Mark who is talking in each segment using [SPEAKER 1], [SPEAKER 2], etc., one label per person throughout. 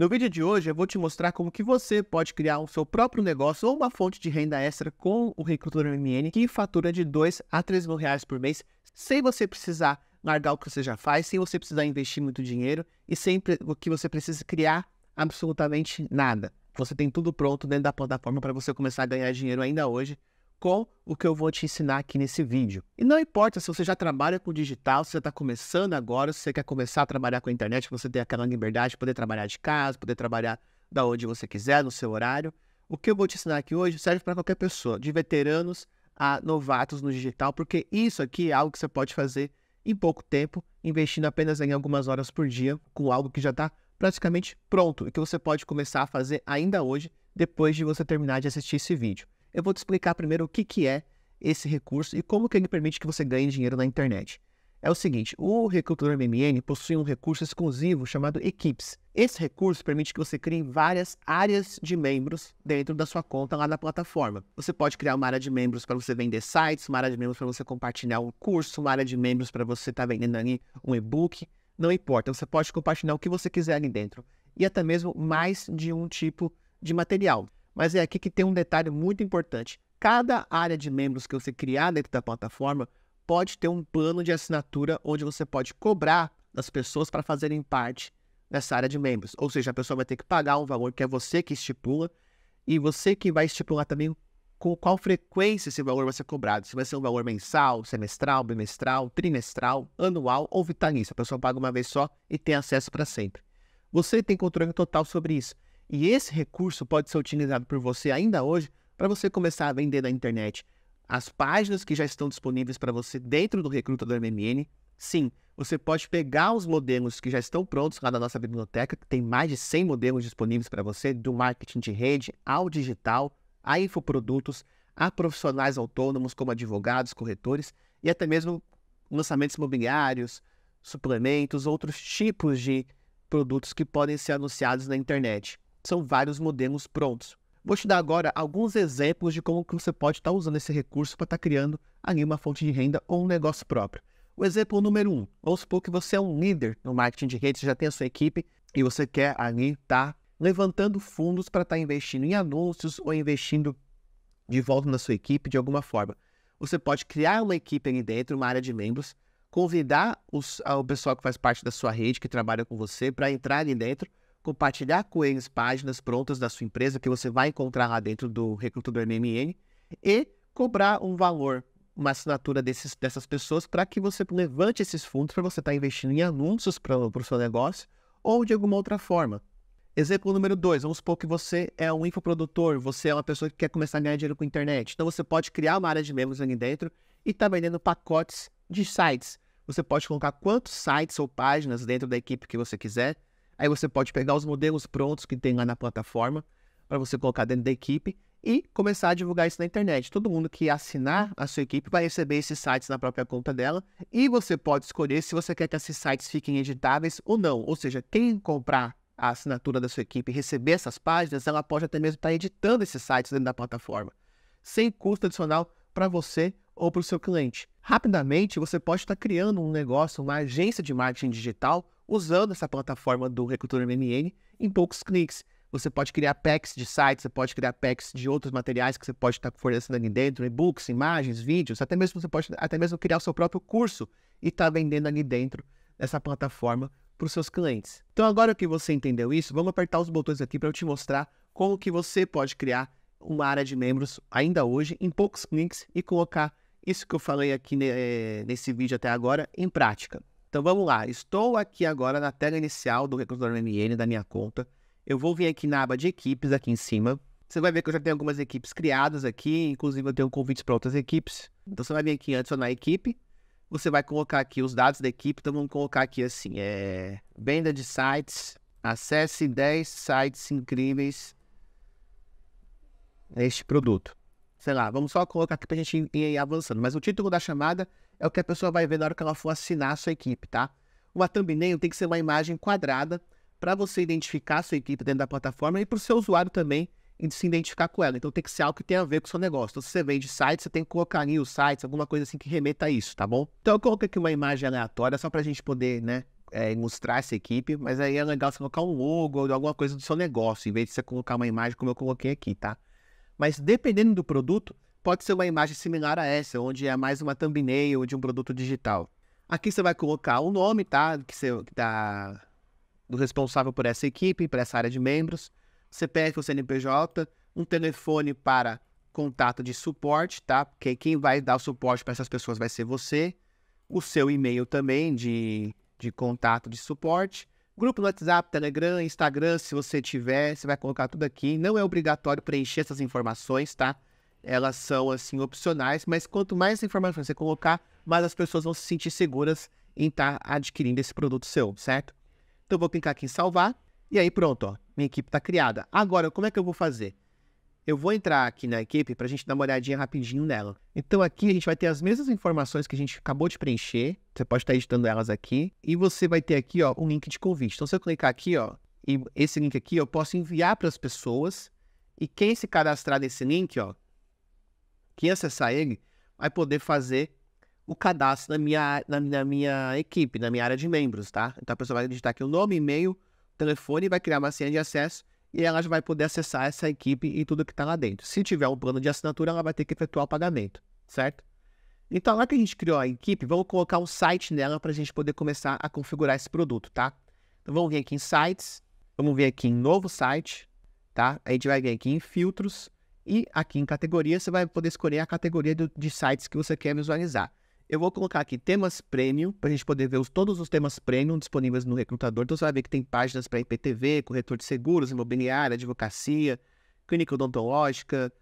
[SPEAKER 1] No vídeo de hoje eu vou te mostrar como que você pode criar o seu próprio negócio ou uma fonte de renda extra com o Recrutor MN que fatura de 2 a 3 mil reais por mês sem você precisar largar o que você já faz, sem você precisar investir muito dinheiro e sem que você precise criar absolutamente nada. Você tem tudo pronto dentro da plataforma para você começar a ganhar dinheiro ainda hoje com o que eu vou te ensinar aqui nesse vídeo. E não importa se você já trabalha com digital, se você está começando agora, se você quer começar a trabalhar com a internet, você tem aquela liberdade de poder trabalhar de casa, poder trabalhar da onde você quiser, no seu horário. O que eu vou te ensinar aqui hoje serve para qualquer pessoa, de veteranos a novatos no digital, porque isso aqui é algo que você pode fazer em pouco tempo, investindo apenas em algumas horas por dia, com algo que já está praticamente pronto e que você pode começar a fazer ainda hoje, depois de você terminar de assistir esse vídeo eu vou te explicar primeiro o que, que é esse recurso e como que ele permite que você ganhe dinheiro na internet. É o seguinte, o recrutador MMN possui um recurso exclusivo chamado Equipes. Esse recurso permite que você crie várias áreas de membros dentro da sua conta lá na plataforma. Você pode criar uma área de membros para você vender sites, uma área de membros para você compartilhar um curso, uma área de membros para você estar tá vendendo ali um e-book. Não importa, você pode compartilhar o que você quiser ali dentro. E até mesmo mais de um tipo de material. Mas é aqui que tem um detalhe muito importante. Cada área de membros que você criar dentro da plataforma pode ter um plano de assinatura onde você pode cobrar das pessoas para fazerem parte dessa área de membros. Ou seja, a pessoa vai ter que pagar um valor que é você que estipula e você que vai estipular também com qual frequência esse valor vai ser cobrado. Se vai ser um valor mensal, semestral, bimestral, trimestral, anual ou vitalício. A pessoa paga uma vez só e tem acesso para sempre. Você tem controle total sobre isso. E esse recurso pode ser utilizado por você ainda hoje para você começar a vender na internet. As páginas que já estão disponíveis para você dentro do recrutador MMN, sim, você pode pegar os modelos que já estão prontos lá na nossa biblioteca, que tem mais de 100 modelos disponíveis para você, do marketing de rede ao digital, a infoprodutos, a profissionais autônomos como advogados, corretores e até mesmo lançamentos imobiliários, suplementos, outros tipos de produtos que podem ser anunciados na internet são vários modelos prontos. Vou te dar agora alguns exemplos de como você pode estar tá usando esse recurso para estar tá criando ali uma fonte de renda ou um negócio próprio. O exemplo número um, vamos supor que você é um líder no marketing de rede, você já tem a sua equipe e você quer ali estar tá levantando fundos para estar investindo em anúncios ou investindo de volta na sua equipe de alguma forma. Você pode criar uma equipe ali dentro, uma área de membros, convidar os, ah, o pessoal que faz parte da sua rede, que trabalha com você, para entrar ali dentro compartilhar com eles páginas prontas da sua empresa que você vai encontrar lá dentro do recrutador MMN e cobrar um valor, uma assinatura desses, dessas pessoas para que você levante esses fundos para você estar tá investindo em anúncios para o seu negócio ou de alguma outra forma. Exemplo número dois, vamos supor que você é um infoprodutor, você é uma pessoa que quer começar a ganhar dinheiro com a internet. Então você pode criar uma área de membros ali dentro e está vendendo pacotes de sites. Você pode colocar quantos sites ou páginas dentro da equipe que você quiser Aí você pode pegar os modelos prontos que tem lá na plataforma para você colocar dentro da equipe e começar a divulgar isso na internet. Todo mundo que assinar a sua equipe vai receber esses sites na própria conta dela e você pode escolher se você quer que esses sites fiquem editáveis ou não. Ou seja, quem comprar a assinatura da sua equipe e receber essas páginas, ela pode até mesmo estar tá editando esses sites dentro da plataforma, sem custo adicional para você ou para o seu cliente. Rapidamente, você pode estar tá criando um negócio, uma agência de marketing digital usando essa plataforma do Recrutor MMN em poucos cliques. Você pode criar packs de sites, você pode criar packs de outros materiais que você pode estar fornecendo ali dentro, e-books, imagens, vídeos, até mesmo você pode até mesmo criar o seu próprio curso e estar tá vendendo ali dentro dessa plataforma para os seus clientes. Então agora que você entendeu isso, vamos apertar os botões aqui para eu te mostrar como que você pode criar uma área de membros ainda hoje em poucos cliques e colocar isso que eu falei aqui né, eh, nesse vídeo até agora em prática. Então vamos lá, estou aqui agora na tela inicial do Recrutador MN da minha conta. Eu vou vir aqui na aba de equipes aqui em cima. Você vai ver que eu já tenho algumas equipes criadas aqui, inclusive eu tenho convites para outras equipes. Então você vai vir aqui em adicionar equipe. Você vai colocar aqui os dados da equipe, então vamos colocar aqui assim, é venda de sites, acesse 10 sites incríveis neste produto. Sei lá, vamos só colocar aqui para a gente ir avançando. Mas o título da chamada é o que a pessoa vai ver na hora que ela for assinar a sua equipe, tá? Uma thumbnail tem que ser uma imagem quadrada para você identificar a sua equipe dentro da plataforma e para o seu usuário também se identificar com ela. Então tem que ser algo que tenha a ver com o seu negócio. Então, se você vende sites, você tem que colocar ali os sites, alguma coisa assim que remeta a isso, tá bom? Então eu coloquei aqui uma imagem aleatória só para a gente poder, né, é, essa equipe, mas aí é legal você colocar um logo ou alguma coisa do seu negócio, em vez de você colocar uma imagem como eu coloquei aqui, tá? Mas dependendo do produto, pode ser uma imagem similar a essa, onde é mais uma thumbnail de um produto digital. Aqui você vai colocar o nome, tá? Que você, da, do responsável por essa equipe, para essa área de membros, CPF ou CNPJ, um telefone para contato de suporte, tá? Porque quem vai dar o suporte para essas pessoas vai ser você, o seu e-mail também de, de contato de suporte, grupo no WhatsApp, Telegram, Instagram, se você tiver, você vai colocar tudo aqui. Não é obrigatório preencher essas informações, tá? elas são assim opcionais, mas quanto mais informações você colocar, mais as pessoas vão se sentir seguras em estar tá adquirindo esse produto seu, certo? Então eu vou clicar aqui em salvar e aí pronto, ó, minha equipe está criada. Agora, como é que eu vou fazer? Eu vou entrar aqui na equipe para a gente dar uma olhadinha rapidinho nela. Então aqui a gente vai ter as mesmas informações que a gente acabou de preencher. Você pode estar tá editando elas aqui. E você vai ter aqui ó, um link de convite. Então se eu clicar aqui, ó, e esse link aqui eu posso enviar para as pessoas. E quem se cadastrar nesse link, ó, quem acessar ele vai poder fazer o cadastro na minha, na, na, minha equipe, na minha área de membros, tá? Então a pessoa vai digitar aqui o nome, e-mail, telefone, vai criar uma senha de acesso e ela já vai poder acessar essa equipe e tudo que está lá dentro. Se tiver um plano de assinatura, ela vai ter que efetuar o pagamento, certo? Então, lá que a gente criou a equipe, vamos colocar um site nela para a gente poder começar a configurar esse produto, tá? Então, vamos vir aqui em sites, vamos vir aqui em novo site, tá? A gente vai vir aqui em filtros, e aqui em categoria, você vai poder escolher a categoria do, de sites que você quer visualizar. Eu vou colocar aqui temas premium, para a gente poder ver os, todos os temas premium disponíveis no recrutador. Então, você vai ver que tem páginas para IPTV, corretor de seguros, imobiliária, advocacia, clínica odontológica,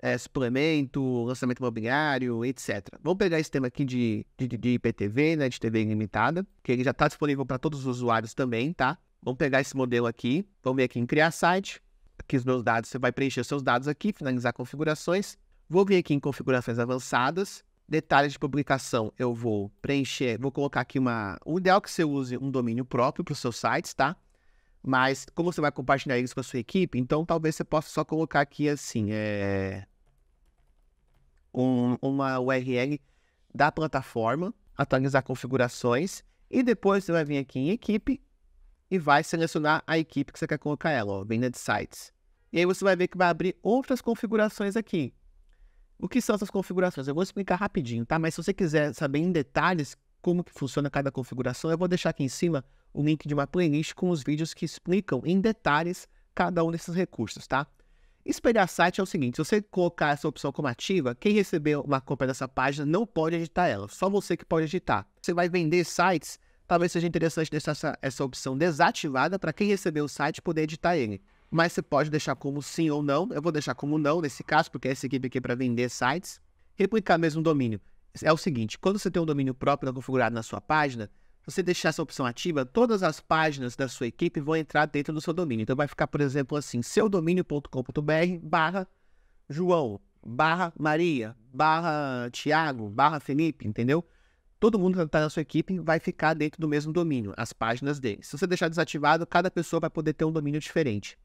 [SPEAKER 1] é, suplemento, lançamento imobiliário, etc. Vamos pegar esse tema aqui de, de, de IPTV, né, de TV ilimitada, que ele já está disponível para todos os usuários também, tá? Vamos pegar esse modelo aqui, vamos ver aqui em criar site, aqui os meus dados, você vai preencher os seus dados aqui, finalizar configurações. Vou vir aqui em configurações avançadas. Detalhes de publicação, eu vou preencher, vou colocar aqui uma... O ideal é que você use um domínio próprio para os seus sites, tá? Mas como você vai compartilhar isso com a sua equipe, então talvez você possa só colocar aqui assim, é... Um, uma URL da plataforma, atualizar configurações e depois você vai vir aqui em equipe e vai selecionar a equipe que você quer colocar ela, ó, venda de sites. E aí você vai ver que vai abrir outras configurações aqui. O que são essas configurações? Eu vou explicar rapidinho, tá? Mas se você quiser saber em detalhes como que funciona cada configuração, eu vou deixar aqui em cima o link de uma playlist com os vídeos que explicam em detalhes cada um desses recursos, tá? Espelhar site é o seguinte, se você colocar essa opção como ativa, quem receber uma compra dessa página não pode editar ela, só você que pode editar. Você vai vender sites Talvez seja interessante deixar essa, essa opção desativada para quem receber o site poder editar ele. Mas você pode deixar como sim ou não. Eu vou deixar como não nesse caso, porque essa equipe aqui é para vender sites. Replicar mesmo o domínio. É o seguinte, quando você tem um domínio próprio configurado na sua página, se você deixar essa opção ativa, todas as páginas da sua equipe vão entrar dentro do seu domínio. Então vai ficar, por exemplo, assim, seudomínio.com.br barra João, barra Maria, barra Tiago, barra Felipe, entendeu? todo mundo que está na sua equipe vai ficar dentro do mesmo domínio, as páginas dele. Se você deixar desativado, cada pessoa vai poder ter um domínio diferente.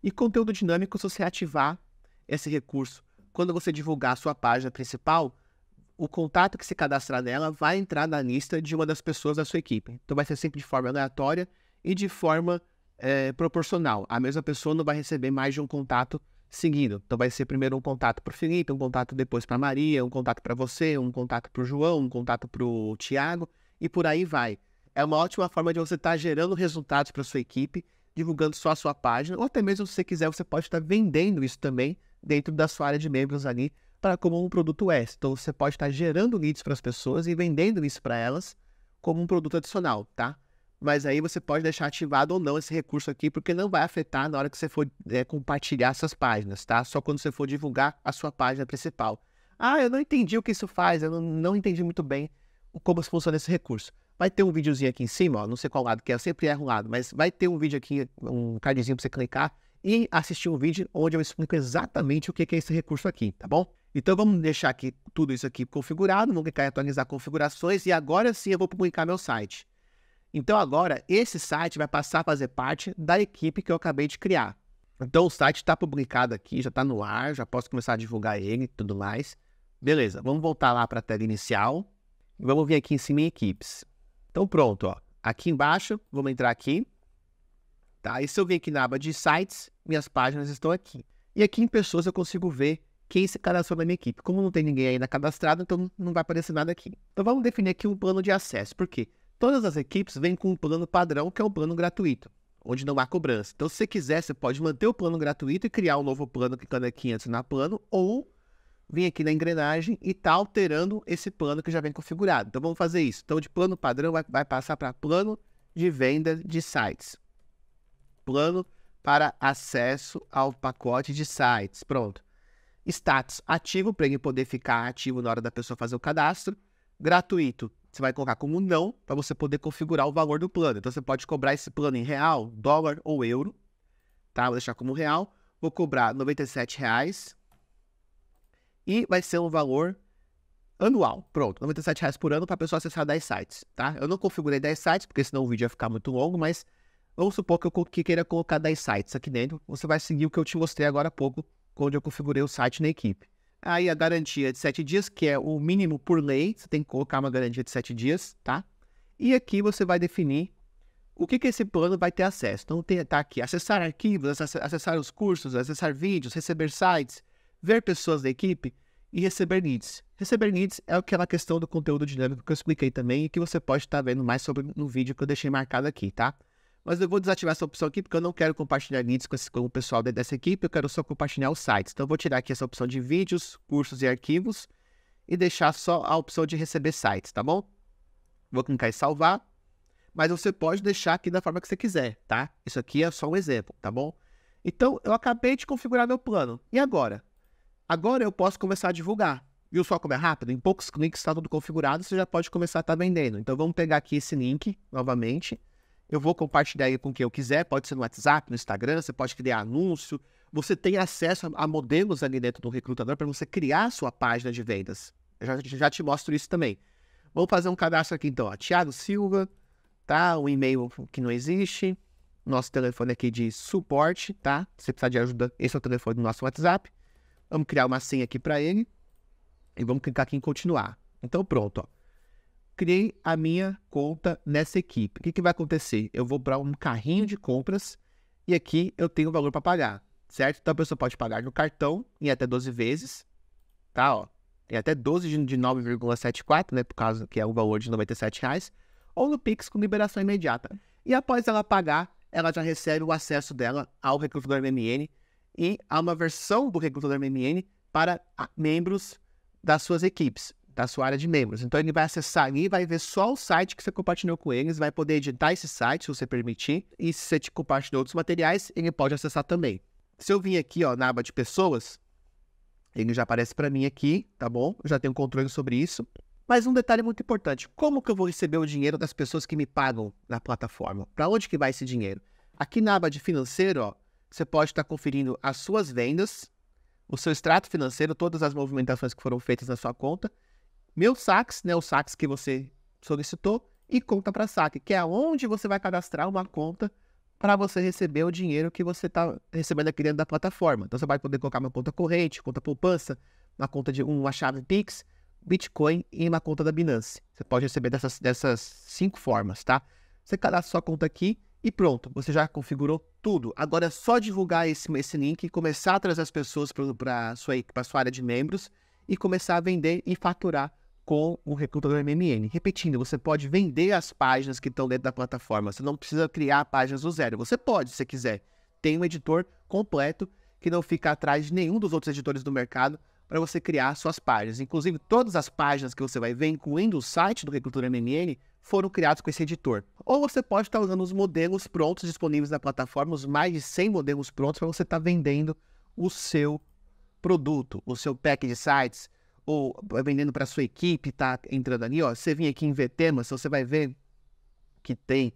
[SPEAKER 1] E conteúdo dinâmico, se você ativar esse recurso, quando você divulgar a sua página principal, o contato que se cadastrar nela vai entrar na lista de uma das pessoas da sua equipe. Então vai ser sempre de forma aleatória e de forma é, proporcional. A mesma pessoa não vai receber mais de um contato seguindo. Então vai ser primeiro um contato para o Felipe, um contato depois para Maria, um contato para você, um contato para o João, um contato para o Tiago e por aí vai. É uma ótima forma de você estar tá gerando resultados para sua equipe, divulgando só a sua página, ou até mesmo se você quiser, você pode estar tá vendendo isso também dentro da sua área de membros ali para como um produto extra. Então você pode estar tá gerando leads para as pessoas e vendendo isso para elas como um produto adicional, tá? mas aí você pode deixar ativado ou não esse recurso aqui, porque não vai afetar na hora que você for é, compartilhar essas páginas, tá? Só quando você for divulgar a sua página principal. Ah, eu não entendi o que isso faz, eu não, não entendi muito bem como funciona esse recurso. Vai ter um videozinho aqui em cima, ó, não sei qual lado que é, eu sempre erro um lado, mas vai ter um vídeo aqui, um cardzinho para você clicar e assistir um vídeo onde eu explico exatamente o que é esse recurso aqui, tá bom? Então vamos deixar aqui tudo isso aqui configurado, vamos clicar em atualizar configurações e agora sim eu vou publicar meu site. Então agora esse site vai passar a fazer parte da equipe que eu acabei de criar. Então o site está publicado aqui, já está no ar, já posso começar a divulgar ele e tudo mais. Beleza, vamos voltar lá para a tela inicial e vamos vir aqui em cima em equipes. Então pronto, ó. aqui embaixo, vamos entrar aqui. Tá? E se eu vir aqui na aba de sites, minhas páginas estão aqui. E aqui em pessoas eu consigo ver quem se cadastrou na minha equipe. Como não tem ninguém ainda cadastrado, então não vai aparecer nada aqui. Então vamos definir aqui um plano de acesso, porque quê? Todas as equipes vêm com um plano padrão, que é um plano gratuito, onde não há cobrança. Então, se você quiser, você pode manter o plano gratuito e criar um novo plano clicando aqui antes na plano, ou vir aqui na engrenagem e tá alterando esse plano que já vem configurado. Então, vamos fazer isso. Então, de plano padrão, vai, vai passar para plano de venda de sites. Plano para acesso ao pacote de sites. Pronto. Status ativo, para ele poder ficar ativo na hora da pessoa fazer o cadastro. Gratuito, você vai colocar como não para você poder configurar o valor do plano. Então você pode cobrar esse plano em real, dólar ou euro. Tá? Vou deixar como real. Vou cobrar R$ reais E vai ser um valor anual. Pronto, R$ reais por ano para a pessoa acessar 10 sites. Tá? Eu não configurei 10 sites, porque senão o vídeo ia ficar muito longo, mas vamos supor que eu queira colocar 10 sites aqui dentro. Você vai seguir o que eu te mostrei agora há pouco, quando eu configurei o site na equipe. Aí a garantia de 7 dias, que é o mínimo por lei, você tem que colocar uma garantia de 7 dias, tá? E aqui você vai definir o que, que esse plano vai ter acesso. Então, tem, tá aqui, acessar arquivos, acessar os cursos, acessar vídeos, receber sites, ver pessoas da equipe e receber leads. Receber leads é aquela questão do conteúdo dinâmico que eu expliquei também e que você pode estar tá vendo mais sobre no vídeo que eu deixei marcado aqui, tá? mas eu vou desativar essa opção aqui porque eu não quero compartilhar links com, esse, com o pessoal dessa equipe, eu quero só compartilhar os sites. Então, eu vou tirar aqui essa opção de vídeos, cursos e arquivos e deixar só a opção de receber sites, tá bom? Vou clicar em salvar, mas você pode deixar aqui da forma que você quiser, tá? Isso aqui é só um exemplo, tá bom? Então, eu acabei de configurar meu plano. E agora? Agora eu posso começar a divulgar. Viu só como é rápido? Em poucos cliques está tudo configurado, você já pode começar a estar tá vendendo. Então, vamos pegar aqui esse link novamente eu vou compartilhar com quem eu quiser, pode ser no WhatsApp, no Instagram, você pode criar anúncio. Você tem acesso a modelos ali dentro do recrutador para você criar a sua página de vendas. Eu já, já te mostro isso também. Vamos fazer um cadastro aqui então, Tiago Thiago Silva, tá? O e-mail que não existe. Nosso telefone aqui de suporte, tá? Se você precisar de ajuda, esse é o telefone do nosso WhatsApp. Vamos criar uma senha aqui para ele. E vamos clicar aqui em continuar. Então pronto, ó criei a minha conta nessa equipe. O que, que vai acontecer? Eu vou para um carrinho de compras e aqui eu tenho o valor para pagar, certo? Então a pessoa pode pagar no cartão em até 12 vezes, tá? Ó, em até 12 de 9,74, né? Por causa que é o valor de R$ reais, ou no Pix com liberação imediata. E após ela pagar, ela já recebe o acesso dela ao recrutador MMN e a uma versão do recrutador MMN para membros das suas equipes da sua área de membros. Então ele vai acessar ali, vai ver só o site que você compartilhou com eles, vai poder editar esse site, se você permitir, e se você te compartilhou outros materiais, ele pode acessar também. Se eu vim aqui, ó, na aba de pessoas, ele já aparece para mim aqui, tá bom? Eu já tenho controle sobre isso. Mas um detalhe muito importante, como que eu vou receber o dinheiro das pessoas que me pagam na plataforma? Para onde que vai esse dinheiro? Aqui na aba de financeiro, ó, você pode estar tá conferindo as suas vendas, o seu extrato financeiro, todas as movimentações que foram feitas na sua conta, meu sax, né, o sax que você solicitou, e conta para saque, que é onde você vai cadastrar uma conta para você receber o dinheiro que você está recebendo aqui dentro da plataforma. Então você vai poder colocar uma conta corrente, conta poupança, uma conta de uma chave Pix, Bitcoin e uma conta da Binance. Você pode receber dessas, dessas cinco formas, tá? Você cadastra sua conta aqui e pronto, você já configurou tudo. Agora é só divulgar esse, esse link, começar a trazer as pessoas para a sua, sua área de membros e começar a vender e faturar com o recrutador MMN. Repetindo, você pode vender as páginas que estão dentro da plataforma. Você não precisa criar páginas do zero. Você pode, se quiser. Tem um editor completo que não fica atrás de nenhum dos outros editores do mercado para você criar suas páginas. Inclusive, todas as páginas que você vai ver, incluindo o site do recrutador MMN, foram criados com esse editor. Ou você pode estar usando os modelos prontos disponíveis na plataforma, os mais de 100 modelos prontos para você estar tá vendendo o seu produto, o seu pack de sites, ou vendendo para sua equipe, tá entrando ali, ó, você vem aqui em VT, você vai ver que tem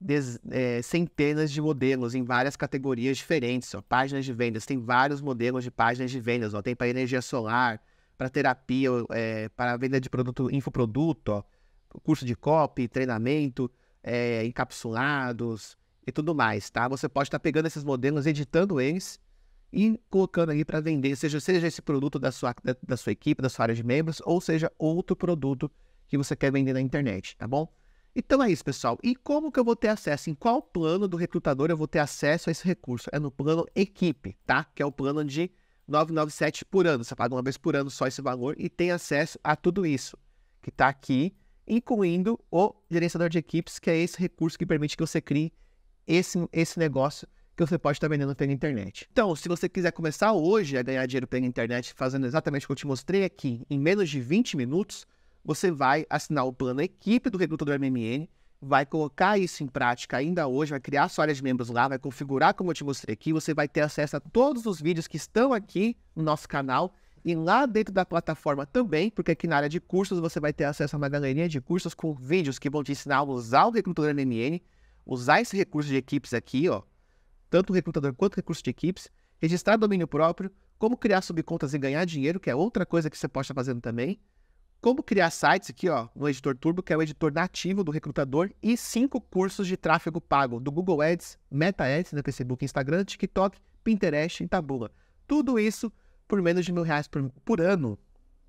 [SPEAKER 1] des, é, centenas de modelos em várias categorias diferentes, ó, páginas de vendas, tem vários modelos de páginas de vendas, ó, tem para energia solar, para terapia, é, para venda de produto, infoproduto, ó, curso de copy, treinamento, é, encapsulados e tudo mais, tá? Você pode estar tá pegando esses modelos, editando eles e colocando ali para vender, seja, seja esse produto da sua, da, da sua equipe, da sua área de membros, ou seja, outro produto que você quer vender na internet, tá bom? Então é isso, pessoal. E como que eu vou ter acesso? Em qual plano do recrutador eu vou ter acesso a esse recurso? É no plano equipe, tá? Que é o plano de 997 por ano. Você paga uma vez por ano só esse valor e tem acesso a tudo isso que está aqui, incluindo o gerenciador de equipes, que é esse recurso que permite que você crie esse, esse negócio que você pode estar vendendo pela internet. Então, se você quiser começar hoje a ganhar dinheiro pela internet fazendo exatamente o que eu te mostrei aqui em menos de 20 minutos, você vai assinar o plano equipe do recrutador MMN, vai colocar isso em prática ainda hoje, vai criar sua área de membros lá, vai configurar como eu te mostrei aqui, você vai ter acesso a todos os vídeos que estão aqui no nosso canal e lá dentro da plataforma também, porque aqui na área de cursos você vai ter acesso a uma galerinha de cursos com vídeos que vão te ensinar a usar o recrutador MMN, usar esse recurso de equipes aqui, ó, tanto o recrutador quanto o recurso de equipes, registrar domínio próprio, como criar subcontas e ganhar dinheiro, que é outra coisa que você pode estar fazendo também, como criar sites aqui, ó, no editor Turbo, que é o editor nativo do recrutador, e cinco cursos de tráfego pago do Google Ads, Meta Ads, no né, Facebook, Instagram, TikTok, Pinterest e Tabula. Tudo isso por menos de mil reais por, por ano,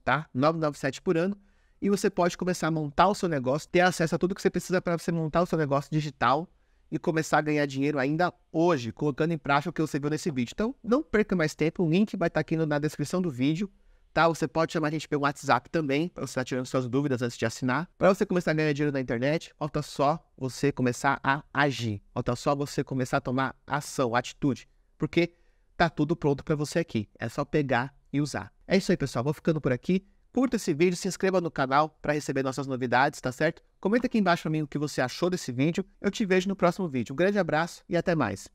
[SPEAKER 1] tá? 997 por ano. E você pode começar a montar o seu negócio, ter acesso a tudo que você precisa para você montar o seu negócio digital e começar a ganhar dinheiro ainda hoje, colocando em prática o que você viu nesse vídeo. Então, não perca mais tempo, o link vai estar tá aqui na descrição do vídeo, tá? Você pode chamar a gente pelo WhatsApp também, para você estar tá tirando suas dúvidas antes de assinar. Para você começar a ganhar dinheiro na internet, falta só você começar a agir, falta só você começar a tomar ação, atitude, porque tá tudo pronto para você aqui. É só pegar e usar. É isso aí, pessoal. Vou ficando por aqui curta esse vídeo, se inscreva no canal para receber nossas novidades, tá certo? Comenta aqui embaixo para mim o que você achou desse vídeo. Eu te vejo no próximo vídeo. Um grande abraço e até mais.